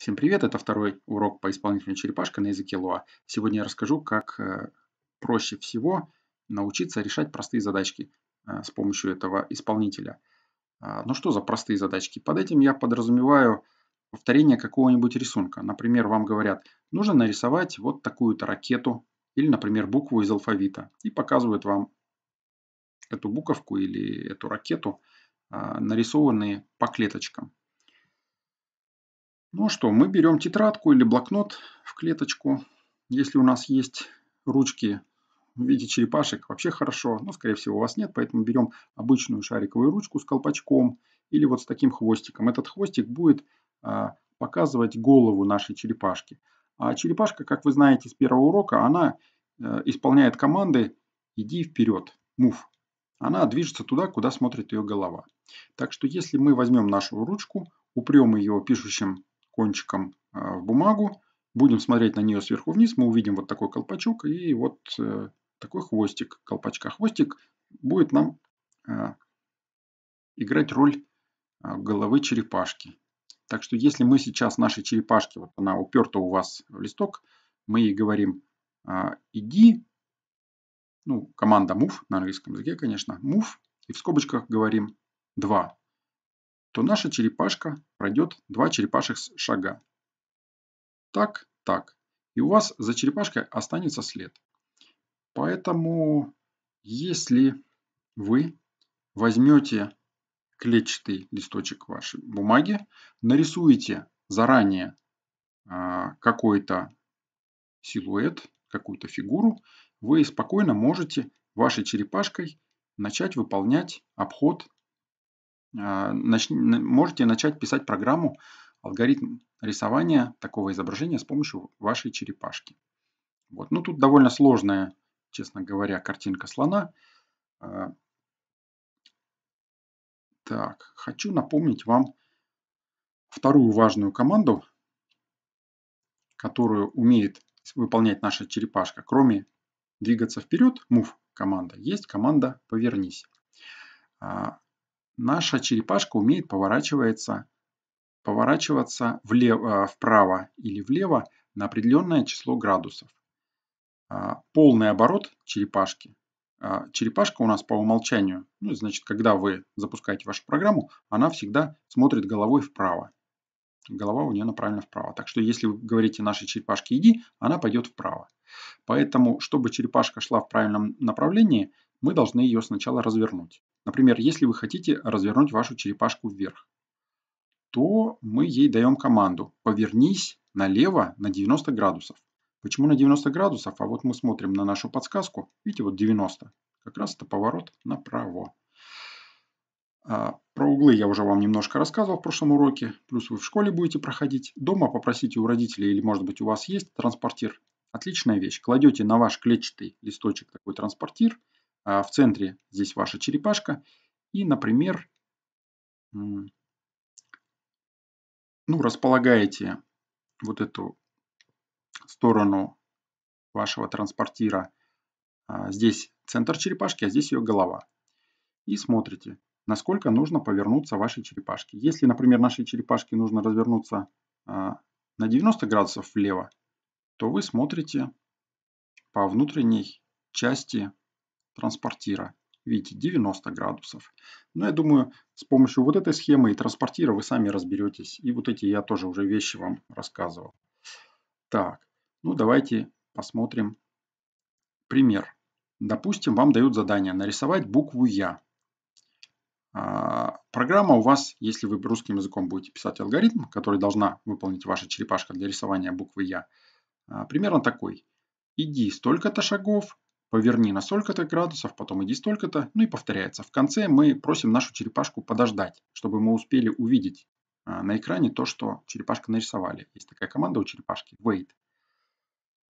Всем привет, это второй урок по исполнителю черепашка на языке Лоа. Сегодня я расскажу, как э, проще всего научиться решать простые задачки э, с помощью этого исполнителя. А, ну что за простые задачки? Под этим я подразумеваю повторение какого-нибудь рисунка. Например, вам говорят, нужно нарисовать вот такую-то ракету или, например, букву из алфавита. И показывают вам эту буковку или эту ракету, а, нарисованные по клеточкам. Ну что, мы берем тетрадку или блокнот в клеточку. Если у нас есть ручки в виде черепашек, вообще хорошо. Но, скорее всего, у вас нет, поэтому берем обычную шариковую ручку с колпачком или вот с таким хвостиком. Этот хвостик будет а, показывать голову нашей черепашки. А черепашка, как вы знаете с первого урока, она а, исполняет команды «иди вперед», «move». Она движется туда, куда смотрит ее голова. Так что если мы возьмем нашу ручку, упрем ее пишущим кончиком э, в бумагу, будем смотреть на нее сверху вниз, мы увидим вот такой колпачок и вот э, такой хвостик колпачка. Хвостик будет нам э, играть роль головы черепашки. Так что если мы сейчас нашей черепашке, вот она уперта у вас в листок, мы ей говорим иди, ну команда move на английском языке, конечно, move, и в скобочках говорим 2 то наша черепашка пройдет два черепашьих шага. Так, так. И у вас за черепашкой останется след. Поэтому, если вы возьмете клетчатый листочек вашей бумаги, нарисуете заранее а, какой-то силуэт, какую-то фигуру, вы спокойно можете вашей черепашкой начать выполнять обход а, нач... можете начать писать программу, алгоритм рисования такого изображения с помощью вашей черепашки. Вот. Ну, тут довольно сложная, честно говоря, картинка слона. А, так, хочу напомнить вам вторую важную команду, которую умеет выполнять наша черепашка. Кроме двигаться вперед, move команда, есть команда повернись. А, Наша черепашка умеет поворачивается, поворачиваться влево, а, вправо или влево на определенное число градусов. А, полный оборот черепашки. А, черепашка у нас по умолчанию, ну, значит, когда вы запускаете вашу программу, она всегда смотрит головой вправо. Голова у нее направлена вправо. Так что если вы говорите нашей черепашке «иди», она пойдет вправо. Поэтому, чтобы черепашка шла в правильном направлении, мы должны ее сначала развернуть. Например, если вы хотите развернуть вашу черепашку вверх, то мы ей даем команду «повернись налево на 90 градусов». Почему на 90 градусов? А вот мы смотрим на нашу подсказку. Видите, вот 90. Как раз это поворот направо. А, про углы я уже вам немножко рассказывал в прошлом уроке. Плюс вы в школе будете проходить. Дома попросите у родителей или может быть у вас есть транспортир. Отличная вещь. Кладете на ваш клетчатый листочек такой транспортир – а в центре здесь ваша черепашка. И, например, ну, располагаете вот эту сторону вашего транспортира. А, здесь центр черепашки, а здесь ее голова. И смотрите, насколько нужно повернуться вашей черепашке. Если, например, нашей черепашке нужно развернуться а, на 90 градусов влево, то вы смотрите по внутренней части транспортира видите, 90 градусов. Но я думаю, с помощью вот этой схемы и транспортира вы сами разберетесь. И вот эти я тоже уже вещи вам рассказывал. Так, ну давайте посмотрим пример. Допустим, вам дают задание нарисовать букву «Я». А, программа у вас, если вы русским языком будете писать алгоритм, который должна выполнить ваша черепашка для рисования буквы «Я», а, примерно такой. Иди столько-то шагов, Поверни на столько-то градусов, потом иди столько-то, ну и повторяется. В конце мы просим нашу черепашку подождать, чтобы мы успели увидеть а, на экране то, что черепашка нарисовали. Есть такая команда у черепашки wait.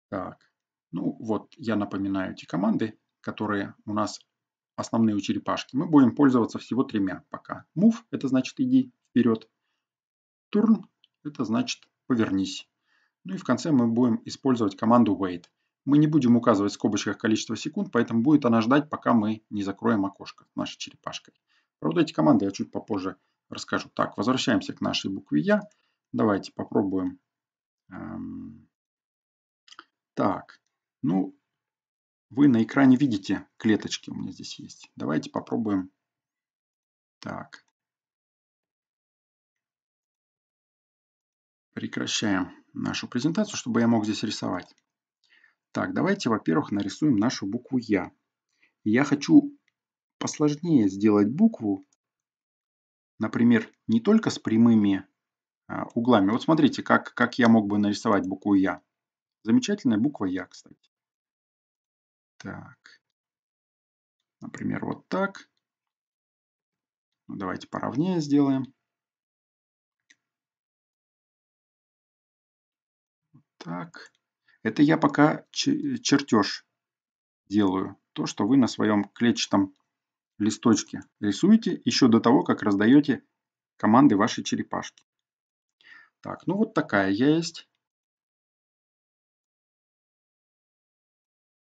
Так, ну вот я напоминаю эти команды, которые у нас основные у черепашки. Мы будем пользоваться всего тремя пока. Move – это значит иди вперед. Turn – это значит повернись. Ну и в конце мы будем использовать команду wait – мы не будем указывать в скобочках количество секунд, поэтому будет она ждать, пока мы не закроем окошко нашей черепашкой. Про вот эти команды я чуть попозже расскажу. Так, возвращаемся к нашей букве Я. Давайте попробуем. Эм. Так, ну, вы на экране видите клеточки у меня здесь есть. Давайте попробуем. Так. Прекращаем нашу презентацию, чтобы я мог здесь рисовать. Так, давайте, во-первых, нарисуем нашу букву Я. Я хочу посложнее сделать букву, например, не только с прямыми а, углами. Вот смотрите, как, как я мог бы нарисовать букву Я. Замечательная буква Я, кстати. Так. Например, вот так. Ну, давайте поровнее сделаем. так. Это я пока э, чертеж делаю. То, что вы на своем клетчатом листочке рисуете еще до того, как раздаете команды вашей черепашки. Так, ну вот такая я есть.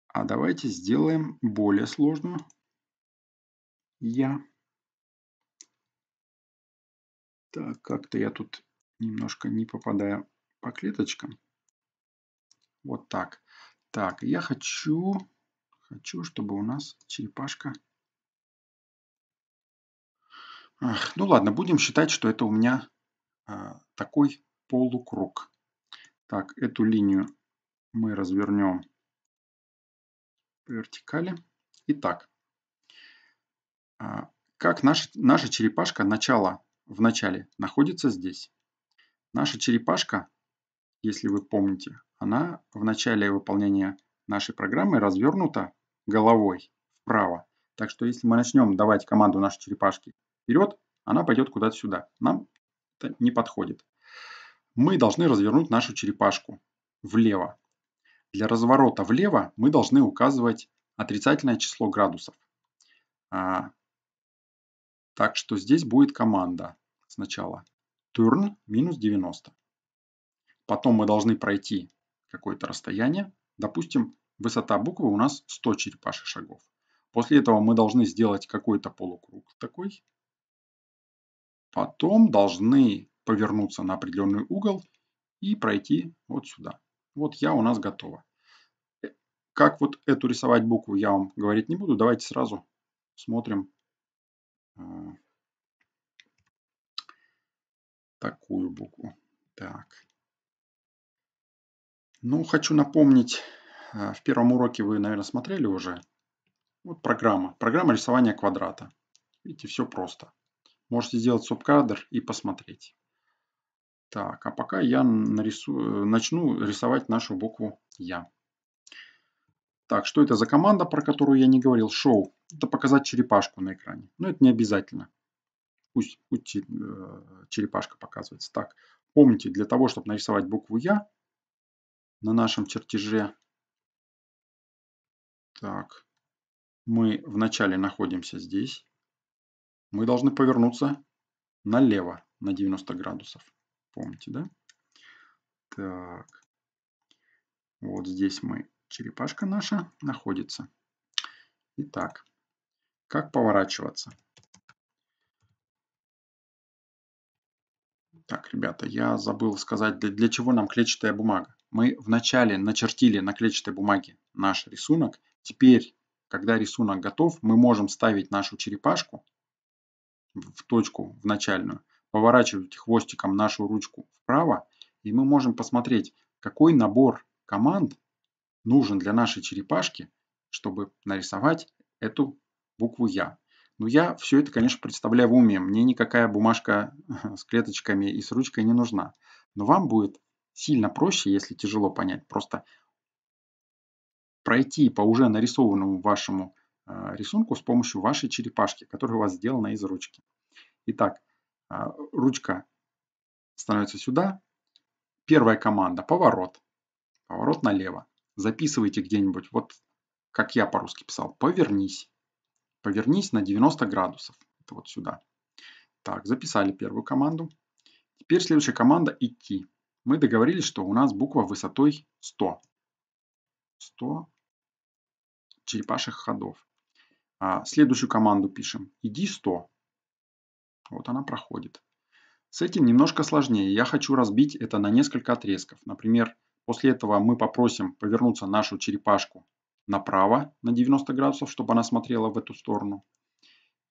А давайте сделаем более сложную. Я. Так, как-то я тут немножко не попадаю по клеточкам. Вот так. Так, я хочу, хочу, чтобы у нас черепашка... Ах, ну ладно, будем считать, что это у меня а, такой полукруг. Так, эту линию мы развернем по вертикали. Итак, а, как наш, наша черепашка начало, в начале находится здесь. Наша черепашка если вы помните, она в начале выполнения нашей программы развернута головой вправо. Так что если мы начнем давать команду нашей черепашке вперед, она пойдет куда-то сюда. Нам это не подходит. Мы должны развернуть нашу черепашку влево. Для разворота влево мы должны указывать отрицательное число градусов. А, так что здесь будет команда сначала turn минус 90. Потом мы должны пройти какое-то расстояние. Допустим, высота буквы у нас 100 черепашьих шагов. После этого мы должны сделать какой-то полукруг такой. Потом должны повернуться на определенный угол и пройти вот сюда. Вот я у нас готова. Э, как вот эту рисовать букву я вам говорить не буду. Давайте сразу смотрим э, такую букву. Так. Ну, хочу напомнить, э, в первом уроке вы, наверное, смотрели уже. Вот программа. Программа рисования квадрата. Видите, все просто. Можете сделать субкадр и посмотреть. Так, а пока я нарисую, э, начну рисовать нашу букву «Я». Так, что это за команда, про которую я не говорил? Шоу. Это показать черепашку на экране. Но это не обязательно. Пусть, пусть э, черепашка показывается. Так, помните, для того, чтобы нарисовать букву «Я», на нашем чертеже. Так, мы вначале находимся здесь. Мы должны повернуться налево на 90 градусов. Помните, да? Так, вот здесь мы, черепашка наша находится. Итак, как поворачиваться? Так, ребята, я забыл сказать, для, для чего нам клетчатая бумага мы вначале начертили на клетчатой бумаге наш рисунок. Теперь, когда рисунок готов, мы можем ставить нашу черепашку в точку в начальную, поворачивать хвостиком нашу ручку вправо, и мы можем посмотреть, какой набор команд нужен для нашей черепашки, чтобы нарисовать эту букву «Я». Но я все это, конечно, представляю в уме. Мне никакая бумажка с клеточками и с ручкой не нужна. Но вам будет сильно проще, если тяжело понять. Просто пройти по уже нарисованному вашему э, рисунку с помощью вашей черепашки, которая у вас сделана из ручки. Итак, э, ручка становится сюда. Первая команда – поворот. Поворот налево. Записывайте где-нибудь, вот как я по-русски писал, повернись. Повернись на 90 градусов. Это вот сюда. Так, записали первую команду. Теперь следующая команда – идти мы договорились, что у нас буква высотой 100. 100 черепашьих ходов. А, следующую команду пишем. Иди 100. Вот она проходит. С этим немножко сложнее. Я хочу разбить это на несколько отрезков. Например, после этого мы попросим повернуться нашу черепашку направо на 90 градусов, чтобы она смотрела в эту сторону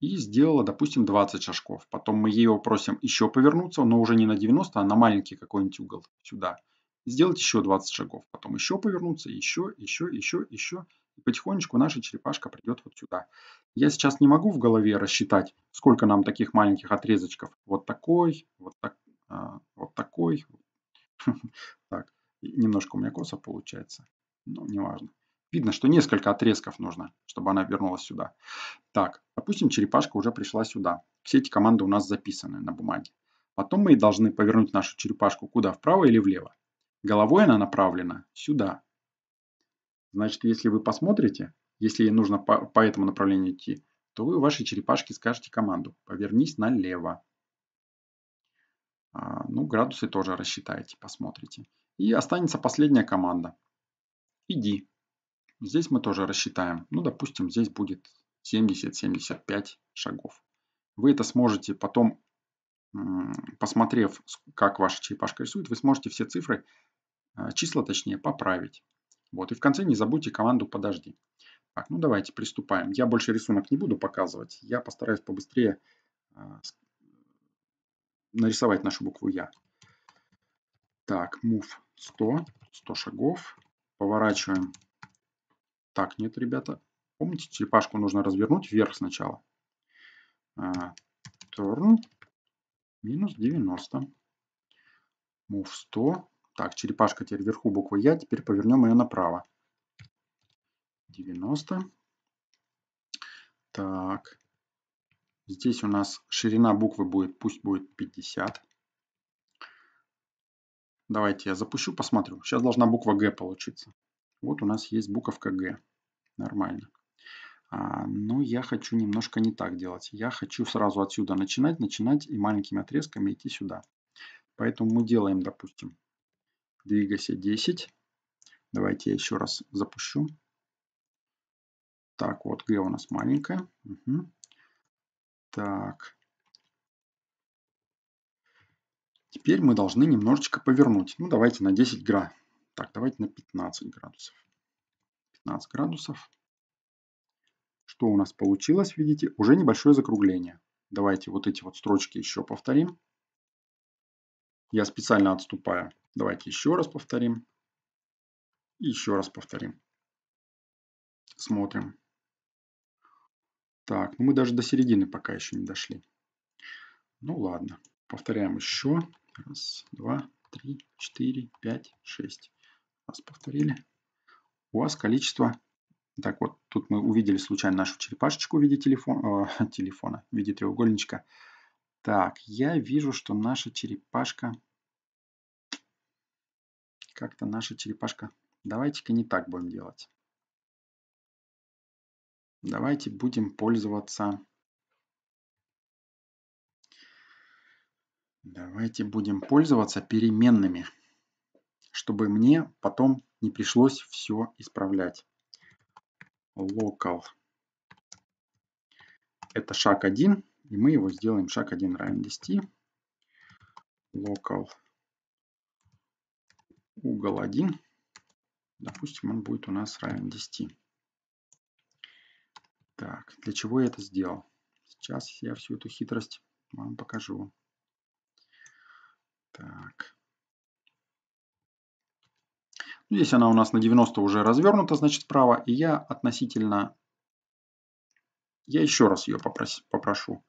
и сделала, допустим, 20 шажков. Потом мы ее просим еще повернуться, но уже не на 90, а на маленький какой-нибудь угол сюда. Сделать еще 20 шагов, потом еще повернуться, еще, еще, еще, еще. И потихонечку наша черепашка придет вот сюда. Я сейчас не могу в голове рассчитать, сколько нам таких маленьких отрезочков. Вот такой, вот, так, а, вот такой. Так, немножко у меня коса получается, но неважно. Видно, что несколько отрезков нужно, чтобы она вернулась сюда. Так, допустим, черепашка уже пришла сюда. Все эти команды у нас записаны на бумаге. Потом мы должны повернуть нашу черепашку куда, вправо или влево. Головой она направлена сюда. Значит, если вы посмотрите, если ей нужно по, по этому направлению идти, то вы вашей черепашке скажете команду «повернись налево». А, ну, градусы тоже рассчитаете, посмотрите. И останется последняя команда. Иди. Здесь мы тоже рассчитаем. Ну, допустим, здесь будет 70-75 шагов. Вы это сможете потом, посмотрев, как ваша черепашка рисует, вы сможете все цифры, а, числа точнее, поправить. Вот, и в конце не забудьте команду «подожди». Так, ну давайте приступаем. Я больше рисунок не буду показывать. Я постараюсь побыстрее а, нарисовать нашу букву «Я». Так, move 100, 100 шагов. Поворачиваем так, нет, ребята. Помните, черепашку нужно развернуть вверх сначала. А, turn минус 90. Move 100. Так, черепашка теперь вверху буквы Я. Теперь повернем ее направо. 90. Так. Здесь у нас ширина буквы будет, пусть будет 50. Давайте я запущу, посмотрю. Сейчас должна буква Г получиться. Вот у нас есть буковка Г. Нормально. А, но ну, я хочу немножко не так делать. Я хочу сразу отсюда начинать, начинать и маленькими отрезками идти сюда. Поэтому мы делаем, допустим, двигайся 10. Давайте я еще раз запущу. Так, вот Г у нас маленькая. Угу. Так. Теперь мы должны немножечко повернуть. Ну, давайте на 10 гра так, давайте на 15 градусов. 15 градусов. Что у нас получилось, видите? Уже небольшое закругление. Давайте вот эти вот строчки еще повторим. Я специально отступаю. Давайте еще раз повторим. еще раз повторим. Смотрим. Так, ну мы даже до середины пока еще не дошли. Ну ладно. Повторяем еще. Раз, два, три, четыре, пять, шесть. Раз повторили. У вас количество... Так вот, тут мы увидели случайно нашу черепашечку в виде телефон, э, телефона, в виде треугольничка. Так, я вижу, что наша черепашка... Как-то наша черепашка... Давайте-ка не так будем делать. Давайте будем пользоваться... Давайте будем пользоваться переменными чтобы мне потом не пришлось все исправлять. Local. Это шаг 1, и мы его сделаем шаг 1 равен 10. Local. Угол 1. Допустим, он будет у нас равен 10. Так, для чего я это сделал? Сейчас я всю эту хитрость вам покажу. Так. Здесь ну, она у нас на 90 уже развернута, значит, справа. И я относительно... Я еще раз ее попроси, попрошу.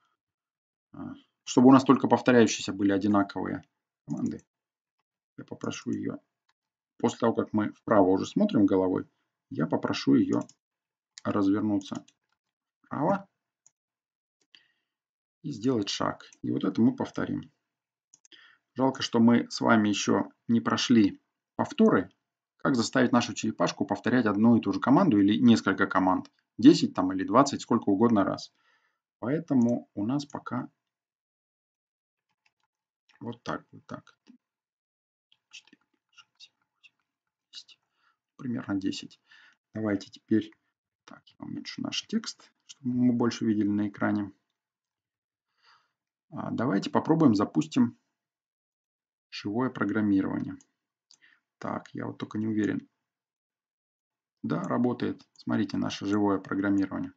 Э, чтобы у нас только повторяющиеся были одинаковые команды. Я попрошу ее... После того, как мы вправо уже смотрим головой, я попрошу ее развернуться вправо и сделать шаг. И вот это мы повторим. Жалко, что мы с вами еще не прошли повторы как заставить нашу черепашку повторять одну и ту же команду или несколько команд? 10 там или 20, сколько угодно раз. Поэтому у нас пока вот так, вот так. 4, 6, 8, 10. Примерно 10. Давайте теперь... Так, я уменьшу наш текст, чтобы мы больше видели на экране. А, давайте попробуем запустим живое программирование. Так, я вот только не уверен. Да, работает. Смотрите, наше живое программирование.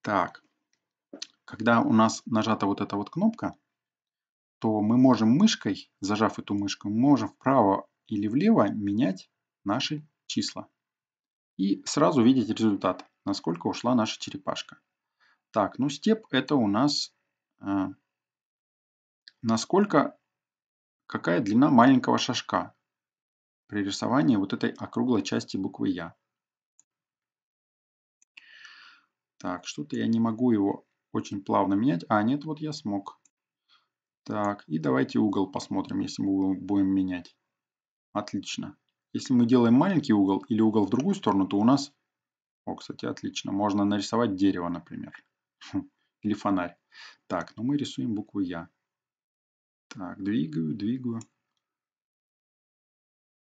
Так, когда у нас нажата вот эта вот кнопка, то мы можем мышкой, зажав эту мышку, можем вправо или влево менять наши числа. И сразу видеть результат, насколько ушла наша черепашка. Так, ну степ это у нас э, насколько Какая длина маленького шажка при рисовании вот этой округлой части буквы Я? Так, что-то я не могу его очень плавно менять. А, нет, вот я смог. Так, и давайте угол посмотрим, если мы будем менять. Отлично. Если мы делаем маленький угол или угол в другую сторону, то у нас... О, кстати, отлично. Можно нарисовать дерево, например. Или фонарь. Так, ну мы рисуем букву Я. Так, двигаю, двигаю.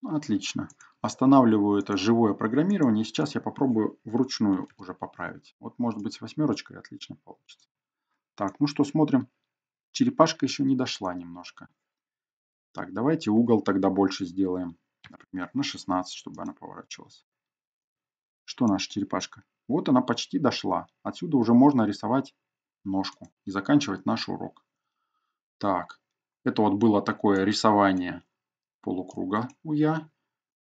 Отлично. Останавливаю это живое программирование. Сейчас я попробую вручную уже поправить. Вот может быть с восьмерочкой отлично получится. Так, ну что, смотрим. Черепашка еще не дошла немножко. Так, давайте угол тогда больше сделаем. Например, на 16, чтобы она поворачивалась. Что наша черепашка? Вот она почти дошла. Отсюда уже можно рисовать ножку и заканчивать наш урок. Так, это вот было такое рисование полукруга у Я.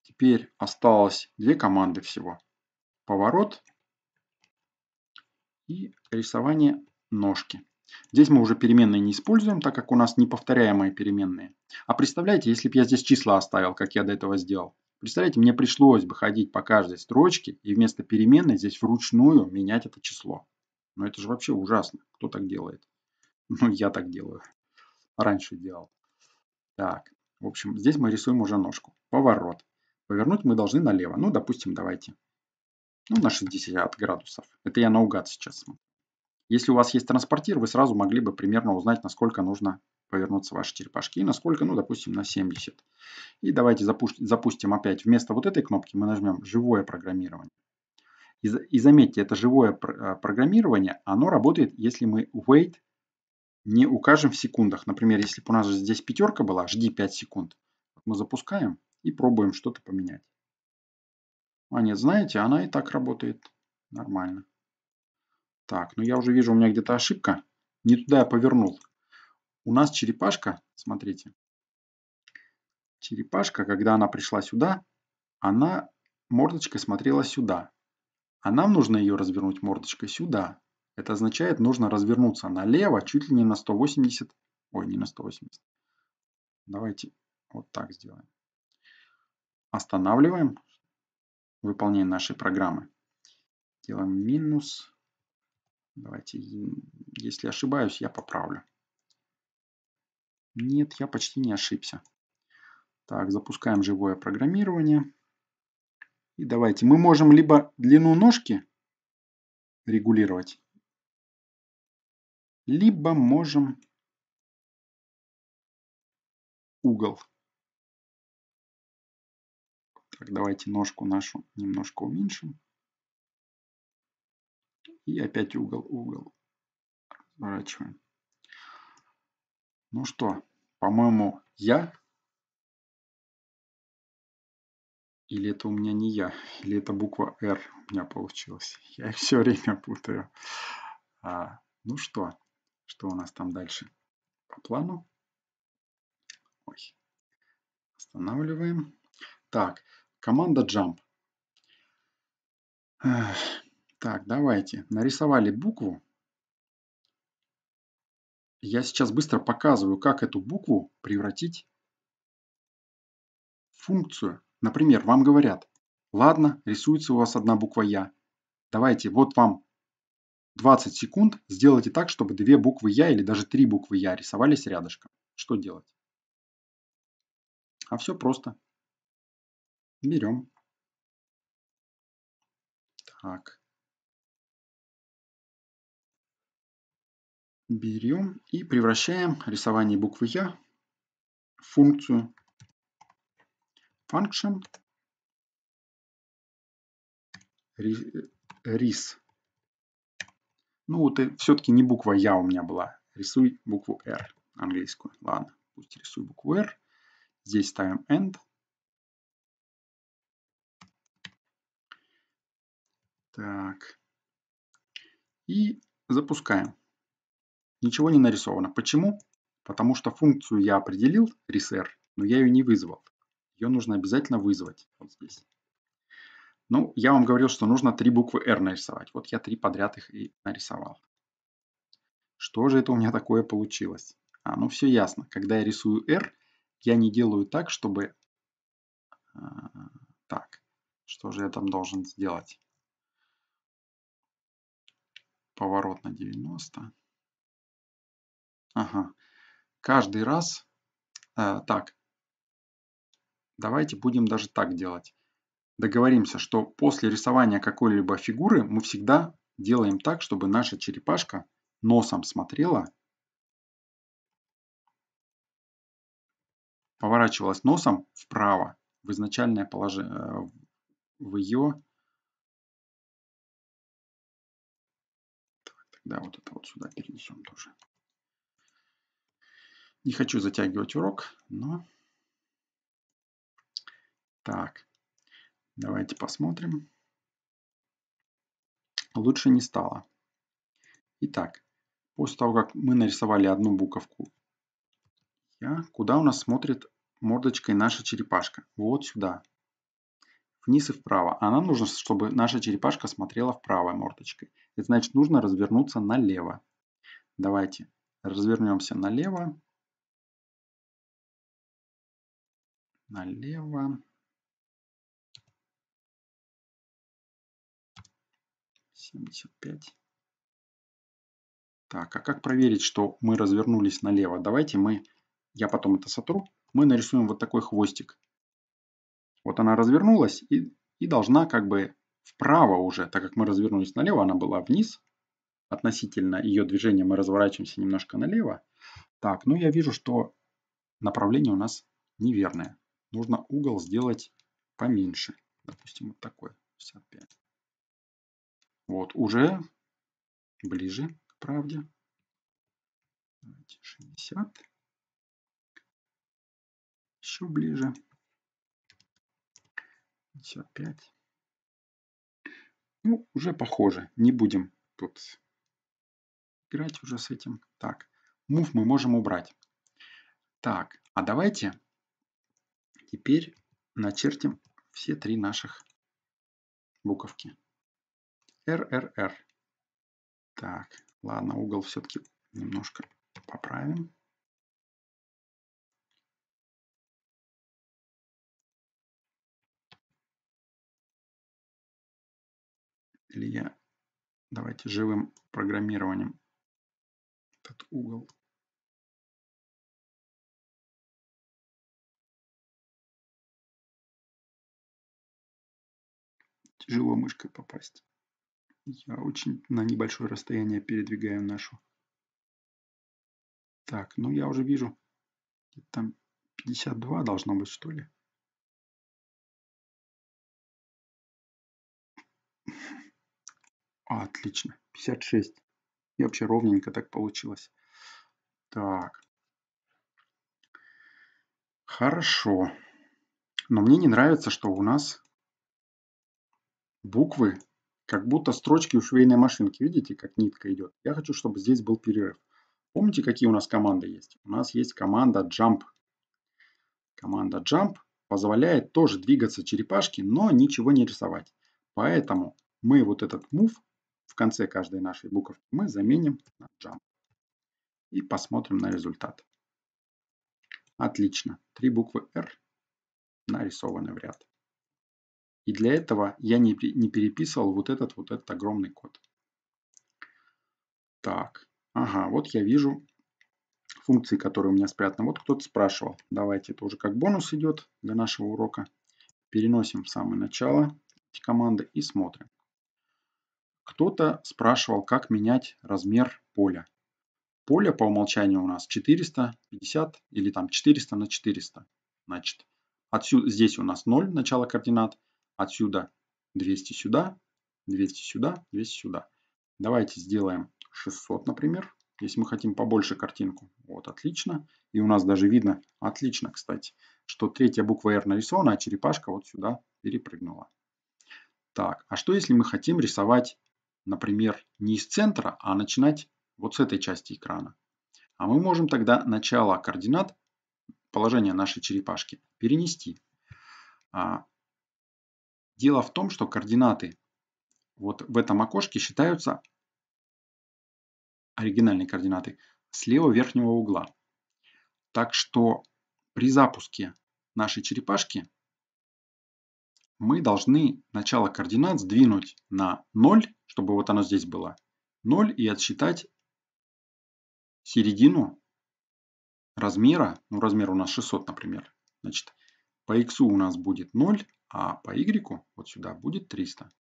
Теперь осталось две команды всего. Поворот и рисование ножки. Здесь мы уже переменные не используем, так как у нас неповторяемые переменные. А представляете, если бы я здесь числа оставил, как я до этого сделал. Представляете, мне пришлось бы ходить по каждой строчке и вместо переменной здесь вручную менять это число. Но это же вообще ужасно. Кто так делает? Ну, я так делаю раньше делал. Так, в общем, здесь мы рисуем уже ножку. Поворот. Повернуть мы должны налево. Ну, допустим, давайте. Ну, на 60 градусов. Это я наугад сейчас Если у вас есть транспортир, вы сразу могли бы примерно узнать, насколько нужно повернуться ваши черепашки. И насколько, ну, допустим, на 70. И давайте запустим, запустим опять. Вместо вот этой кнопки мы нажмем «Живое программирование». И, и заметьте, это живое пр э, программирование, оно работает, если мы wait не укажем в секундах. Например, если бы у нас здесь пятерка была, жди 5 секунд. Мы запускаем и пробуем что-то поменять. А нет, знаете, она и так работает нормально. Так, ну я уже вижу, у меня где-то ошибка. Не туда я повернул. У нас черепашка, смотрите. Черепашка, когда она пришла сюда, она мордочкой смотрела сюда. А нам нужно ее развернуть мордочкой сюда. Это означает, нужно развернуться налево чуть ли не на 180. Ой, не на 180. Давайте вот так сделаем. Останавливаем выполнение нашей программы. Делаем минус. Давайте, если ошибаюсь, я поправлю. Нет, я почти не ошибся. Так, запускаем живое программирование. И давайте, мы можем либо длину ножки регулировать, либо можем угол. Так, давайте ножку нашу немножко уменьшим. И опять угол, угол. Разворачиваем. Ну что, по-моему, я Или это у меня не я, или это буква R у меня получилась. Я их все время путаю. А, ну что, что у нас там дальше по плану? Ой. Останавливаем. Так, команда Jump. Так, давайте. Нарисовали букву. Я сейчас быстро показываю, как эту букву превратить в функцию. Например, вам говорят, ладно, рисуется у вас одна буква Я. Давайте, вот вам 20 секунд сделайте так, чтобы две буквы Я или даже три буквы Я рисовались рядышком. Что делать? А все просто. Берем. Так. Берем и превращаем рисование буквы Я в функцию function ris э, ну, вот все-таки не буква Я у меня была. Рисуй букву R английскую. Ладно, пусть рисую букву R. Здесь ставим end. Так. И запускаем. Ничего не нарисовано. Почему? Потому что функцию я определил, reser, но я ее не вызвал. Ее нужно обязательно вызвать. Вот здесь. Ну, я вам говорил, что нужно три буквы R нарисовать. Вот я три подряд их и нарисовал. Что же это у меня такое получилось? А, ну все ясно. Когда я рисую R, я не делаю так, чтобы... А, так, что же я там должен сделать? Поворот на 90. Ага. Каждый раз... Э, так. Давайте будем даже так делать договоримся, что после рисования какой-либо фигуры мы всегда делаем так, чтобы наша черепашка носом смотрела, поворачивалась носом вправо в изначальное положение, э, в ее... тогда вот это вот сюда перенесем тоже. Не хочу затягивать урок, но... Так. Давайте посмотрим. Лучше не стало. Итак, после того, как мы нарисовали одну буковку Я, куда у нас смотрит мордочкой наша черепашка? Вот сюда. Вниз и вправо. А нам нужно, чтобы наша черепашка смотрела вправо мордочкой. Это значит, нужно развернуться налево. Давайте развернемся налево. Налево. 75. Так, а как проверить, что мы развернулись налево? Давайте мы, я потом это сотру, мы нарисуем вот такой хвостик. Вот она развернулась и, и должна как бы вправо уже, так как мы развернулись налево, она была вниз. Относительно ее движения мы разворачиваемся немножко налево. Так, ну я вижу, что направление у нас неверное. Нужно угол сделать поменьше. Допустим, вот такой, 65. Вот, уже ближе к правде. Давайте 60. Еще ближе. 55. Ну, уже похоже. Не будем тут играть уже с этим. Так, мув мы можем убрать. Так, а давайте теперь начертим все три наших буковки. РРР. Так, ладно, угол все-таки немножко поправим. Или я давайте живым программированием этот угол тяжело мышкой попасть. Я очень на небольшое расстояние передвигаю нашу. Так, ну я уже вижу, там 52 должно быть, что ли. отлично, 56. И вообще ровненько так получилось. Так. Хорошо. Но мне не нравится, что у нас буквы как будто строчки у швейной машинки. Видите, как нитка идет? Я хочу, чтобы здесь был перерыв. Помните, какие у нас команды есть? У нас есть команда Jump. Команда Jump позволяет тоже двигаться черепашке, но ничего не рисовать. Поэтому мы вот этот move в конце каждой нашей буковки мы заменим на jump. И посмотрим на результат. Отлично. Три буквы R нарисованы в ряд. И для этого я не, не переписывал вот этот вот этот огромный код. Так, ага, вот я вижу функции, которые у меня спрятаны. Вот кто-то спрашивал. Давайте это уже как бонус идет для нашего урока. Переносим в самое начало эти команды и смотрим. Кто-то спрашивал, как менять размер поля. Поле по умолчанию у нас 450 или там 400 на 400. Значит, отсюда здесь у нас 0, начало координат. Отсюда 200 сюда, 200 сюда, 200 сюда. Давайте сделаем 600, например, если мы хотим побольше картинку. Вот, отлично. И у нас даже видно, отлично, кстати, что третья буква R нарисована, а черепашка вот сюда перепрыгнула. Так, а что если мы хотим рисовать, например, не из центра, а начинать вот с этой части экрана? А мы можем тогда начало координат, положение нашей черепашки, перенести. А, Дело в том, что координаты вот в этом окошке считаются оригинальные координаты слева верхнего угла. Так что при запуске нашей черепашки мы должны начало координат сдвинуть на 0, чтобы вот оно здесь было, 0 и отсчитать середину размера, ну размер у нас 600, например. Значит, по x у нас будет 0, а по y вот сюда будет 300.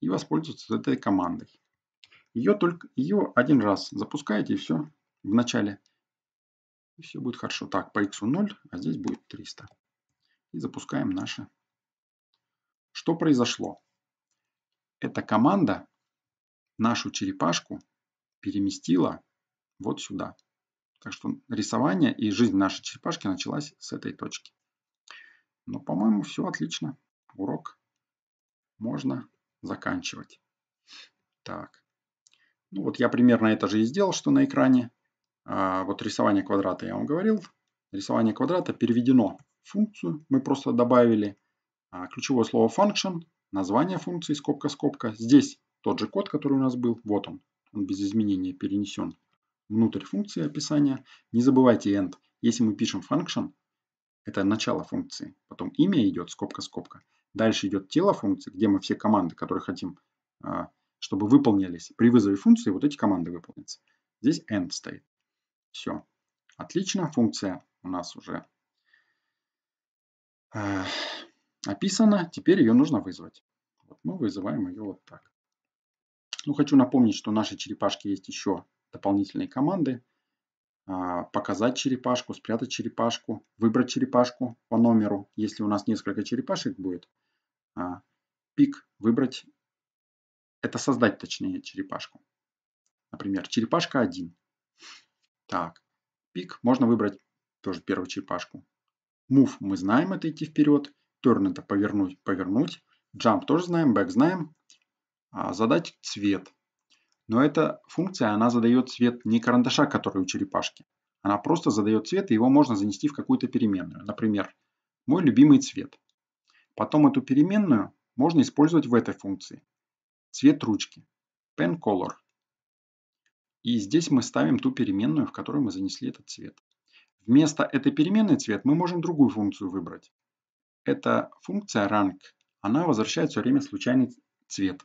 И воспользоваться этой командой. Ее, только, ее один раз запускаете и все в начале. И все будет хорошо. Так, по x 0, а здесь будет 300. И запускаем наши. Что произошло? Эта команда нашу черепашку переместила вот сюда. Так что рисование и жизнь нашей черепашки началась с этой точки. Но, по-моему, все отлично. Урок можно заканчивать. Так. Ну вот я примерно это же и сделал, что на экране. А, вот рисование квадрата я вам говорил. Рисование квадрата переведено в функцию. Мы просто добавили а, ключевое слово function, название функции, скобка-скобка. Здесь тот же код, который у нас был. Вот он. Он без изменения перенесен внутрь функции описания. Не забывайте end. Если мы пишем function, это начало функции. Потом имя идет, скобка-скобка. Дальше идет тело функции, где мы все команды, которые хотим, а, чтобы выполнялись. При вызове функции вот эти команды выполнятся. Здесь end стоит. Все. Отлично. Функция у нас уже а, описана. Теперь ее нужно вызвать. Вот мы вызываем ее вот так. Ну, хочу напомнить, что у нашей черепашки есть еще дополнительные команды. А, показать черепашку, спрятать черепашку, выбрать черепашку по номеру, если у нас несколько черепашек будет. А, пик выбрать, это создать точнее черепашку. Например, черепашка 1. Так, пик можно выбрать тоже первую черепашку. Мув мы знаем, это идти вперед. Turn это повернуть, повернуть. Jump тоже знаем, back знаем. А, задать цвет. Но эта функция, она задает цвет не карандаша, который у черепашки. Она просто задает цвет, и его можно занести в какую-то переменную. Например, мой любимый цвет. Потом эту переменную можно использовать в этой функции. Цвет ручки. Pen color. И здесь мы ставим ту переменную, в которую мы занесли этот цвет. Вместо этой переменной цвет мы можем другую функцию выбрать. Эта функция rank, она возвращает все время случайный цвет.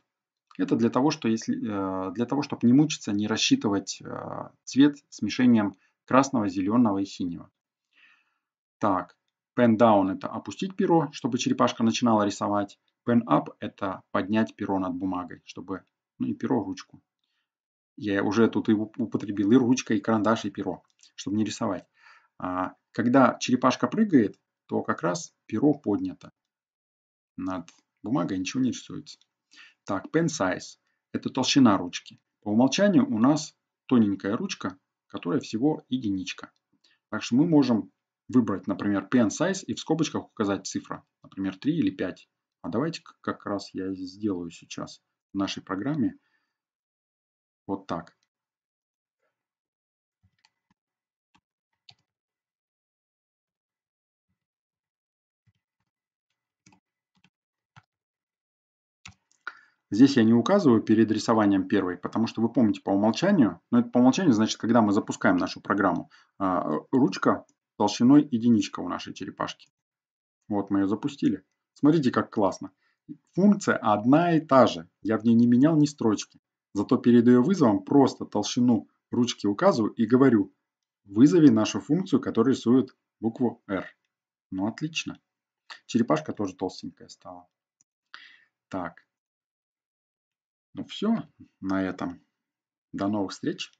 Это для того, что если, э, для того, чтобы не мучиться, не рассчитывать э, цвет смешением красного, зеленого и синего. Так, pen down это опустить перо, чтобы черепашка начинала рисовать. Pen up это поднять перо над бумагой, чтобы ну и перо, ручку. Я уже тут и употребил и ручка, и карандаш, и перо, чтобы не рисовать. А, когда черепашка прыгает, то как раз перо поднято над бумагой, ничего не рисуется. Так, pen size – это толщина ручки. По умолчанию у нас тоненькая ручка, которая всего единичка. Так что мы можем выбрать, например, pen size и в скобочках указать цифра, например, 3 или 5. А давайте как раз я сделаю сейчас в нашей программе вот так. Здесь я не указываю перед рисованием первой, потому что вы помните по умолчанию, но это по умолчанию значит, когда мы запускаем нашу программу, а, ручка толщиной единичка у нашей черепашки. Вот мы ее запустили. Смотрите, как классно. Функция одна и та же. Я в ней не менял ни строчки. Зато перед ее вызовом просто толщину ручки указываю и говорю, вызови нашу функцию, которая рисует букву R. Ну, отлично. Черепашка тоже толстенькая стала. Так, ну все на этом. До новых встреч.